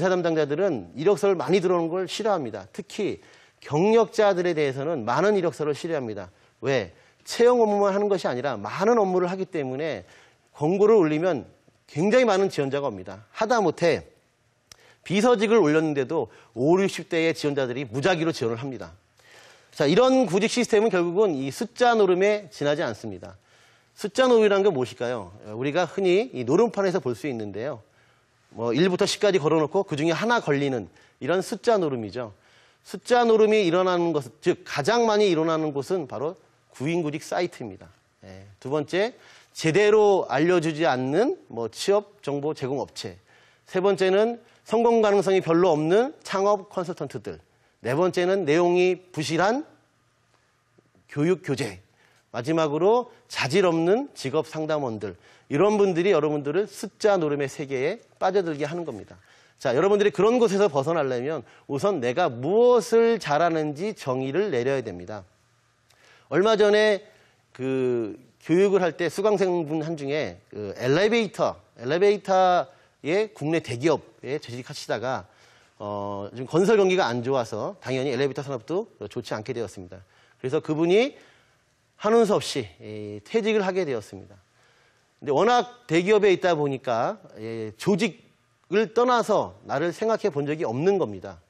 기사 담당자들은 이력서를 많이 들어오는 걸 싫어합니다. 특히 경력자들에 대해서는 많은 이력서를 싫어합니다. 왜? 채용 업무만 하는 것이 아니라 많은 업무를 하기 때문에 권고를 올리면 굉장히 많은 지원자가 옵니다. 하다못해 비서직을 올렸는데도 5, 60대의 지원자들이 무작위로 지원을 합니다. 자, 이런 구직 시스템은 결국은 이 숫자 노름에 지나지 않습니다. 숫자 노름이라는 게 무엇일까요? 우리가 흔히 이 노름판에서 볼 수 있는데요. 뭐 1부터 10까지 걸어놓고 그중에 하나 걸리는 이런 숫자 노름이죠. 숫자 노름이 일어나는 것, 즉 가장 많이 일어나는 곳은 바로 구인구직 사이트입니다. 예. 두 번째, 제대로 알려주지 않는 뭐 취업 정보 제공 업체. 세 번째는 성공 가능성이 별로 없는 창업 컨설턴트들. 네 번째는 내용이 부실한 교육 교재. 마지막으로 자질 없는 직업 상담원들. 이런 분들이 여러분들을 숫자 노름의 세계에 빠져들게 하는 겁니다. 자, 여러분들이 그런 곳에서 벗어나려면 우선 내가 무엇을 잘하는지 정의를 내려야 됩니다. 얼마 전에 그 교육을 할 때 수강생분 한 중에 그 엘리베이터, 엘리베이터의 국내 대기업에 재직하시다가 어, 지금 건설 경기가 안 좋아서 당연히 엘리베이터 산업도 좋지 않게 되었습니다. 그래서 그분이 하는 수 없이 퇴직을 하게 되었습니다. 근데 워낙 대기업에 있다 보니까 예, 조직을 떠나서 나를 생각해 본 적이 없는 겁니다.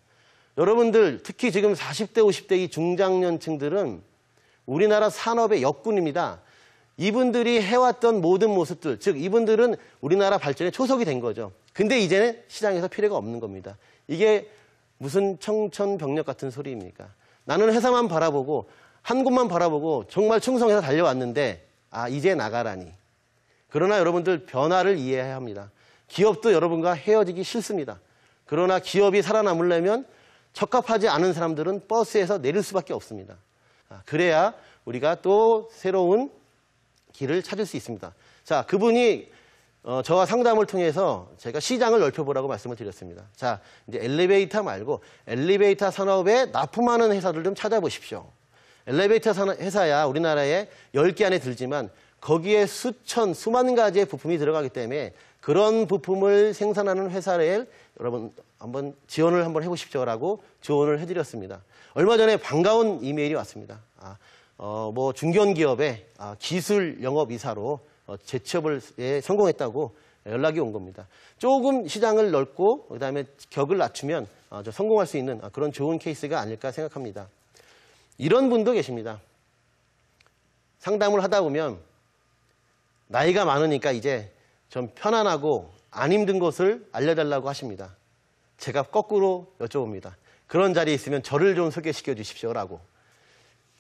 여러분들 특히 지금 40대 50대 이 중장년층들은 우리나라 산업의 역군입니다. 이분들이 해왔던 모든 모습들 즉 이분들은 우리나라 발전의 초석이 된 거죠. 근데 이제는 시장에서 필요가 없는 겁니다. 이게 무슨 청천벽력 같은 소리입니까? 나는 회사만 바라보고 한 곳만 바라보고 정말 충성해서 달려왔는데 아 이제 나가라니 그러나 여러분들 변화를 이해해야 합니다. 기업도 여러분과 헤어지기 싫습니다. 그러나 기업이 살아남으려면 적합하지 않은 사람들은 버스에서 내릴 수밖에 없습니다. 아, 그래야 우리가 또 새로운 길을 찾을 수 있습니다. 자, 그분이 어, 저와 상담을 통해서 제가 시장을 넓혀보라고 말씀을 드렸습니다. 자, 이제 엘리베이터 말고 엘리베이터 산업에 납품하는 회사를 좀 찾아보십시오. 엘리베이터 산업 회사야 우리나라에 10개 안에 들지만 거기에 수천, 수만 가지의 부품이 들어가기 때문에 그런 부품을 생산하는 회사를 여러분 한번 지원을 한번 해보십시오라고 조언을 해드렸습니다. 얼마 전에 반가운 이메일이 왔습니다. 아, 어, 뭐 중견기업의 아, 기술 영업이사로 어, 재취업을 예, 성공했다고 연락이 온 겁니다. 조금 시장을 넓고 그다음에 격을 낮추면 아, 저 성공할 수 있는 아, 그런 좋은 케이스가 아닐까 생각합니다. 이런 분도 계십니다. 상담을 하다 보면 나이가 많으니까 이제 좀 편안하고 안 힘든 것을 알려달라고 하십니다. 제가 거꾸로 여쭤봅니다. 그런 자리에 있으면 저를 좀 소개시켜 주십시오라고.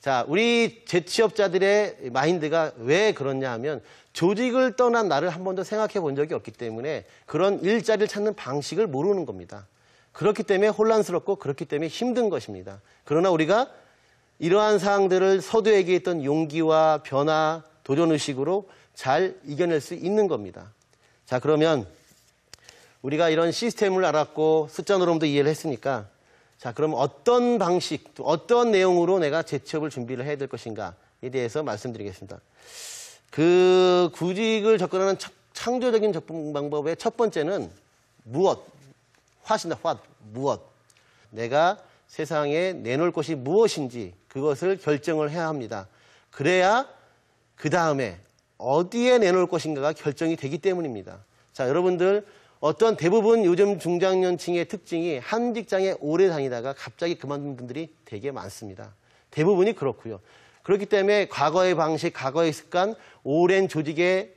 자, 우리 재취업자들의 마인드가 왜 그렇냐 하면 조직을 떠난 나를 한 번도 생각해 본 적이 없기 때문에 그런 일자리를 찾는 방식을 모르는 겁니다. 그렇기 때문에 혼란스럽고 그렇기 때문에 힘든 것입니다. 그러나 우리가 이러한 사항들을 서두에 게있던 용기와 변화, 도전의식으로 잘 이겨낼 수 있는 겁니다. 자 그러면 우리가 이런 시스템을 알았고 숫자 노름도 이해를 했으니까 자 그럼 어떤 방식, 어떤 내용으로 내가 재취업을 준비를 해야 될 것인가에 대해서 말씀드리겠습니다. 그 구직을 접근하는 창조적인 접근 방법의 첫 번째는 무엇, 화신다, 화, 무엇. 내가 세상에 내놓을 것이 무엇인지 그것을 결정을 해야 합니다. 그래야 그 다음에 어디에 내놓을 것인가가 결정이 되기 때문입니다. 자, 여러분들 어떤 대부분 요즘 중장년층의 특징이 한 직장에 오래 다니다가 갑자기 그만둔 분들이 되게 많습니다. 대부분이 그렇고요. 그렇기 때문에 과거의 방식, 과거의 습관, 오랜 조직에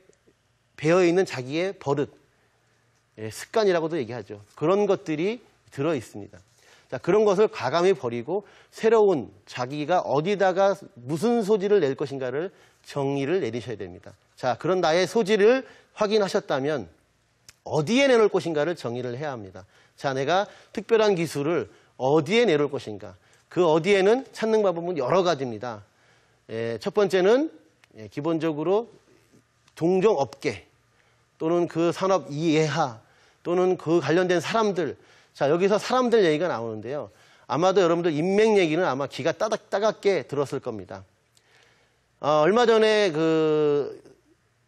배어있는 자기의 버릇, 예, 습관이라고도 얘기하죠. 그런 것들이 들어있습니다. 자, 그런 것을 과감히 버리고 새로운 자기가 어디다가 무슨 소지를 낼 것인가를 정의를 내리셔야 됩니다. 자, 그런 나의 소지를 확인하셨다면 어디에 내놓을 것인가를 정의를 해야 합니다. 자, 내가 특별한 기술을 어디에 내놓을 것인가. 그 어디에는 찾는 방법은 여러 가지입니다. 예, 첫 번째는 예, 기본적으로 동종 업계 또는 그 산업 이해하 또는 그 관련된 사람들 자, 여기서 사람들 얘기가 나오는데요. 아마도 여러분들 인맥 얘기는 아마 귀가 따닥, 따갑게 들었을 겁니다. 어, 얼마 전에 그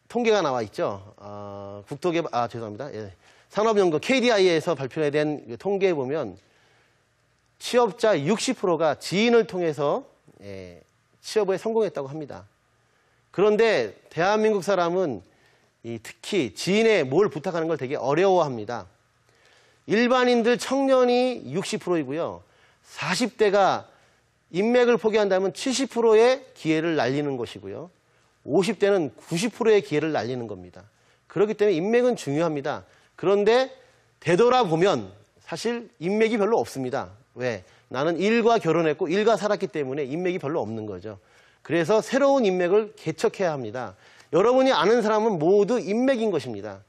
통계가 나와 있죠. 어, 국토개발, 아, 죄송합니다. 예. 산업연구 KDI에서 발표된 그 통계에 보면 취업자 60%가 지인을 통해서 예, 취업에 성공했다고 합니다. 그런데 대한민국 사람은 특히 지인에 뭘 부탁하는 걸 되게 어려워합니다. 일반인들 청년이 60%이고요. 40대가 인맥을 포기한다면 70%의 기회를 날리는 것이고요. 50대는 90%의 기회를 날리는 겁니다. 그렇기 때문에 인맥은 중요합니다. 그런데 되돌아보면 사실 인맥이 별로 없습니다. 왜? 나는 일과 결혼했고 일과 살았기 때문에 인맥이 별로 없는 거죠. 그래서 새로운 인맥을 개척해야 합니다. 여러분이 아는 사람은 모두 인맥인 것입니다.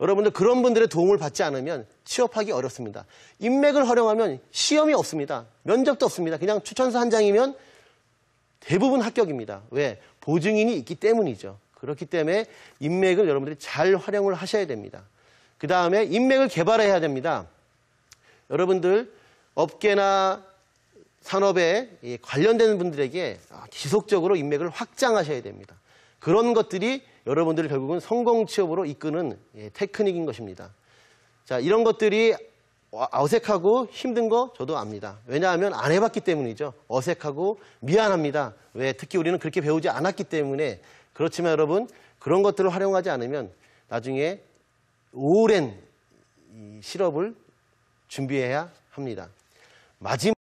여러분들 그런 분들의 도움을 받지 않으면 취업하기 어렵습니다. 인맥을 활용하면 시험이 없습니다. 면접도 없습니다. 그냥 추천서 한 장이면 대부분 합격입니다. 왜? 보증인이 있기 때문이죠. 그렇기 때문에 인맥을 여러분들이 잘 활용을 하셔야 됩니다. 그 다음에 인맥을 개발해야 됩니다. 여러분들 업계나 산업에 관련되는 분들에게 아, 지속적으로 인맥을 확장하셔야 됩니다. 그런 것들이 여러분들을 결국은 성공 취업으로 이끄는 예, 테크닉인 것입니다. 자, 이런 것들이 어, 어색하고 힘든 거 저도 압니다. 왜냐하면 안 해봤기 때문이죠. 어색하고 미안합니다. 왜 특히 우리는 그렇게 배우지 않았기 때문에 그렇지만 여러분 그런 것들을 활용하지 않으면 나중에 오랜 실업을 준비해야 합니다. 마지막